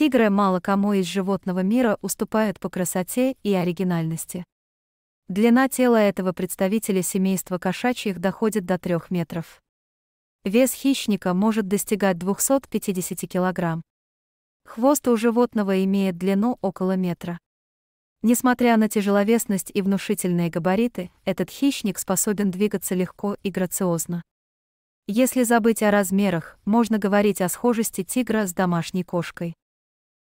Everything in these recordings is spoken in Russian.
Тигры мало кому из животного мира уступают по красоте и оригинальности. Длина тела этого представителя семейства кошачьих доходит до 3 метров. Вес хищника может достигать 250 килограмм. Хвост у животного имеет длину около метра. Несмотря на тяжеловесность и внушительные габариты, этот хищник способен двигаться легко и грациозно. Если забыть о размерах, можно говорить о схожести тигра с домашней кошкой.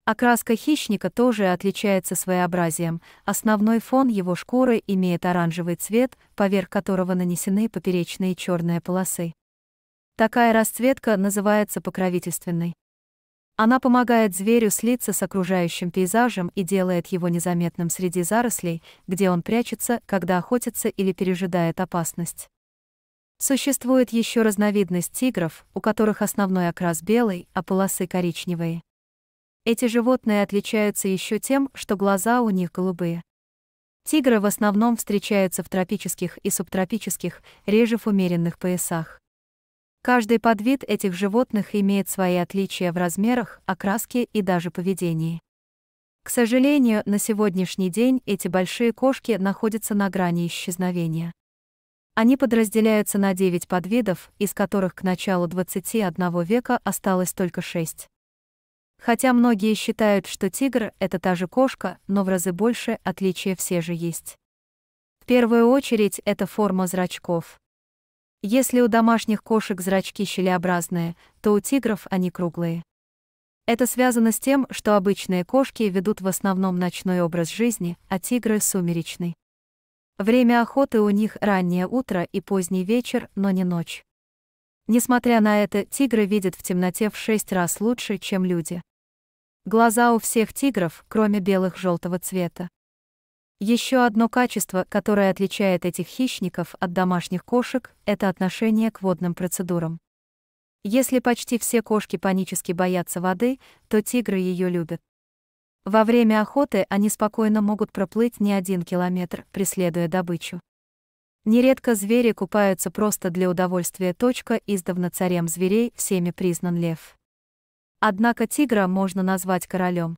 Окраска а хищника тоже отличается своеобразием. Основной фон его шкуры имеет оранжевый цвет, поверх которого нанесены поперечные черные полосы. Такая расцветка называется покровительственной. Она помогает зверю слиться с окружающим пейзажем и делает его незаметным среди зарослей, где он прячется, когда охотится или пережидает опасность. Существует еще разновидность тигров, у которых основной окрас белый, а полосы коричневые. Эти животные отличаются еще тем, что глаза у них голубые. Тигры в основном встречаются в тропических и субтропических, реже в умеренных поясах. Каждый подвид этих животных имеет свои отличия в размерах, окраске и даже поведении. К сожалению, на сегодняшний день эти большие кошки находятся на грани исчезновения. Они подразделяются на 9 подвидов, из которых к началу 21 века осталось только 6. Хотя многие считают, что тигр – это та же кошка, но в разы больше отличия все же есть. В первую очередь это форма зрачков. Если у домашних кошек зрачки щелеобразные, то у тигров они круглые. Это связано с тем, что обычные кошки ведут в основном ночной образ жизни, а тигры – сумеречный. Время охоты у них раннее утро и поздний вечер, но не ночь. Несмотря на это, тигры видят в темноте в шесть раз лучше, чем люди. Глаза у всех тигров, кроме белых желтого цвета. Еще одно качество, которое отличает этих хищников от домашних кошек, это отношение к водным процедурам. Если почти все кошки панически боятся воды, то тигры ее любят. Во время охоты они спокойно могут проплыть не один километр, преследуя добычу. Нередко звери купаются просто для удовольствия. Точка издавна царем зверей всеми признан лев. Однако тигра можно назвать королем.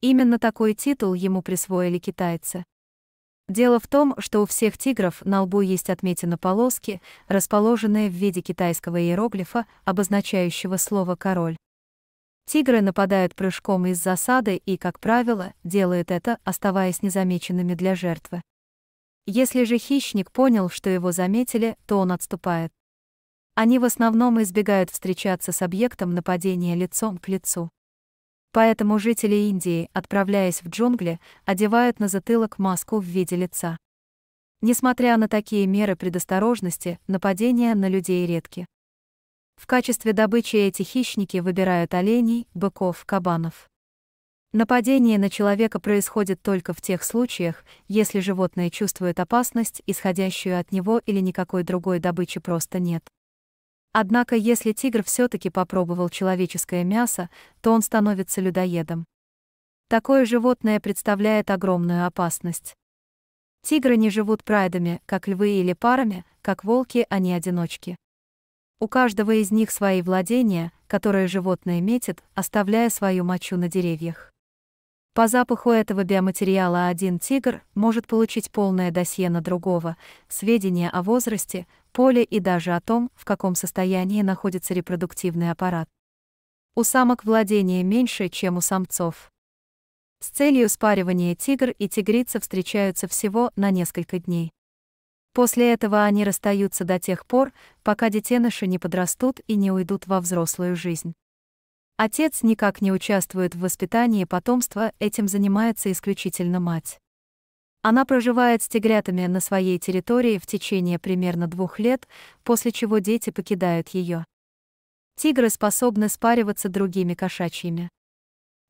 Именно такой титул ему присвоили китайцы. Дело в том, что у всех тигров на лбу есть отметина полоски, расположенная в виде китайского иероглифа, обозначающего слово «король». Тигры нападают прыжком из засады и, как правило, делают это, оставаясь незамеченными для жертвы. Если же хищник понял, что его заметили, то он отступает они в основном избегают встречаться с объектом нападения лицом к лицу. Поэтому жители Индии, отправляясь в джунгли, одевают на затылок маску в виде лица. Несмотря на такие меры предосторожности, нападения на людей редки. В качестве добычи эти хищники выбирают оленей, быков, кабанов. Нападение на человека происходит только в тех случаях, если животное чувствует опасность, исходящую от него или никакой другой добычи просто нет. Однако если тигр все-таки попробовал человеческое мясо, то он становится людоедом. Такое животное представляет огромную опасность. Тигры не живут прайдами, как львы или парами, как волки, они а одиночки. У каждого из них свои владения, которые животное метит, оставляя свою мочу на деревьях. По запаху этого биоматериала один тигр может получить полное досье на другого, сведения о возрасте, поле и даже о том, в каком состоянии находится репродуктивный аппарат. У самок владение меньше, чем у самцов. С целью спаривания тигр и тигрица встречаются всего на несколько дней. После этого они расстаются до тех пор, пока детеныши не подрастут и не уйдут во взрослую жизнь. Отец никак не участвует в воспитании потомства, этим занимается исключительно мать. Она проживает с тигрятами на своей территории в течение примерно двух лет, после чего дети покидают ее. Тигры способны спариваться другими кошачьими.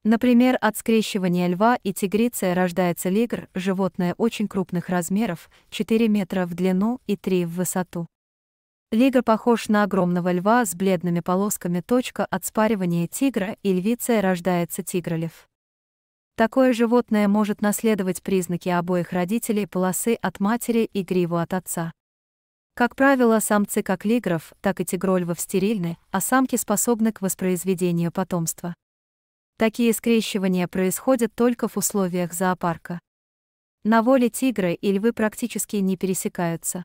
Например, от скрещивания льва и тигрицы рождается лигр, животное очень крупных размеров, 4 метра в длину и 3 в высоту. Лига похож на огромного льва с бледными полосками точка от спаривания тигра и львицей рождается тигролев. Такое животное может наследовать признаки обоих родителей полосы от матери и гриву от отца. Как правило, самцы как лигров, так и тигрольвов стерильны, а самки способны к воспроизведению потомства. Такие скрещивания происходят только в условиях зоопарка. На воле тигры и львы практически не пересекаются.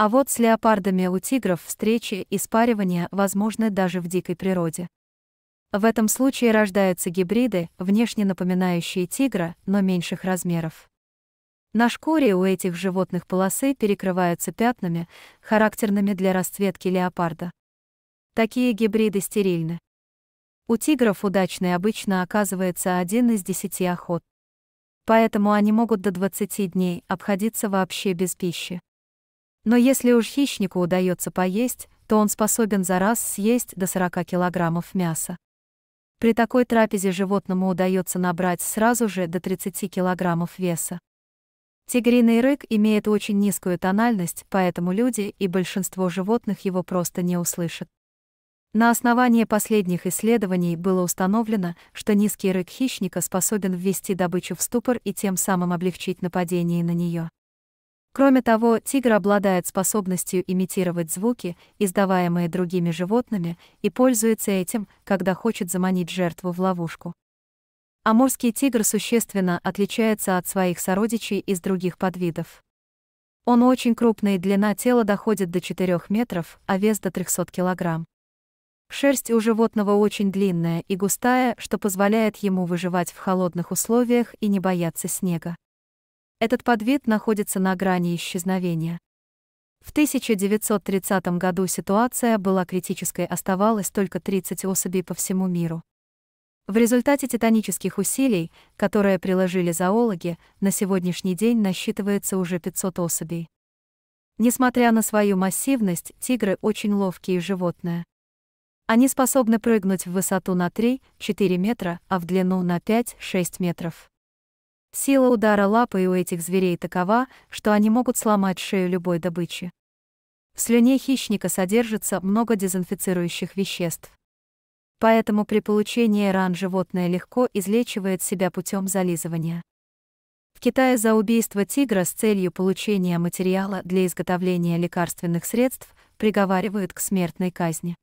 А вот с леопардами у тигров встречи и спаривания возможны даже в дикой природе. В этом случае рождаются гибриды, внешне напоминающие тигра, но меньших размеров. На шкуре у этих животных полосы перекрываются пятнами, характерными для расцветки леопарда. Такие гибриды стерильны. У тигров удачной обычно оказывается один из десяти охот. Поэтому они могут до 20 дней обходиться вообще без пищи. Но если уж хищнику удается поесть, то он способен за раз съесть до 40 килограммов мяса. При такой трапезе животному удается набрать сразу же до 30 килограммов веса. Тигриный рык имеет очень низкую тональность, поэтому люди и большинство животных его просто не услышат. На основании последних исследований было установлено, что низкий рык хищника способен ввести добычу в ступор и тем самым облегчить нападение на нее. Кроме того, тигр обладает способностью имитировать звуки, издаваемые другими животными, и пользуется этим, когда хочет заманить жертву в ловушку. Амурский тигр существенно отличается от своих сородичей из других подвидов. Он очень крупный длина тела доходит до 4 метров, а вес до 300 килограмм. Шерсть у животного очень длинная и густая, что позволяет ему выживать в холодных условиях и не бояться снега. Этот подвид находится на грани исчезновения. В 1930 году ситуация была критической, оставалось только 30 особей по всему миру. В результате титанических усилий, которые приложили зоологи, на сегодняшний день насчитывается уже 500 особей. Несмотря на свою массивность, тигры очень ловкие животные. Они способны прыгнуть в высоту на 3-4 метра, а в длину на 5-6 метров. Сила удара лапой у этих зверей такова, что они могут сломать шею любой добычи. В слюне хищника содержится много дезинфицирующих веществ. Поэтому при получении ран животное легко излечивает себя путем зализывания. В Китае за убийство тигра с целью получения материала для изготовления лекарственных средств приговаривают к смертной казни.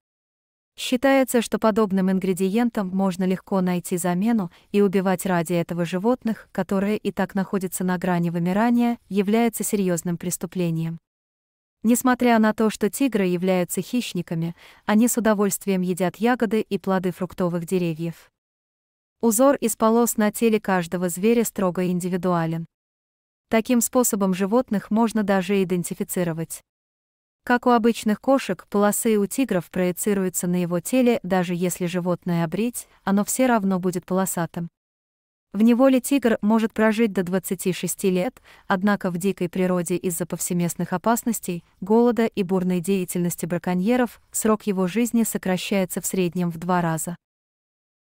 Считается, что подобным ингредиентам можно легко найти замену и убивать ради этого животных, которые и так находятся на грани вымирания, является серьезным преступлением. Несмотря на то, что тигры являются хищниками, они с удовольствием едят ягоды и плоды фруктовых деревьев. Узор из полос на теле каждого зверя строго индивидуален. Таким способом животных можно даже идентифицировать. Как у обычных кошек, полосы у тигров проецируются на его теле, даже если животное обрить, оно все равно будет полосатым. В неволе тигр может прожить до 26 лет, однако в дикой природе из-за повсеместных опасностей, голода и бурной деятельности браконьеров срок его жизни сокращается в среднем в два раза.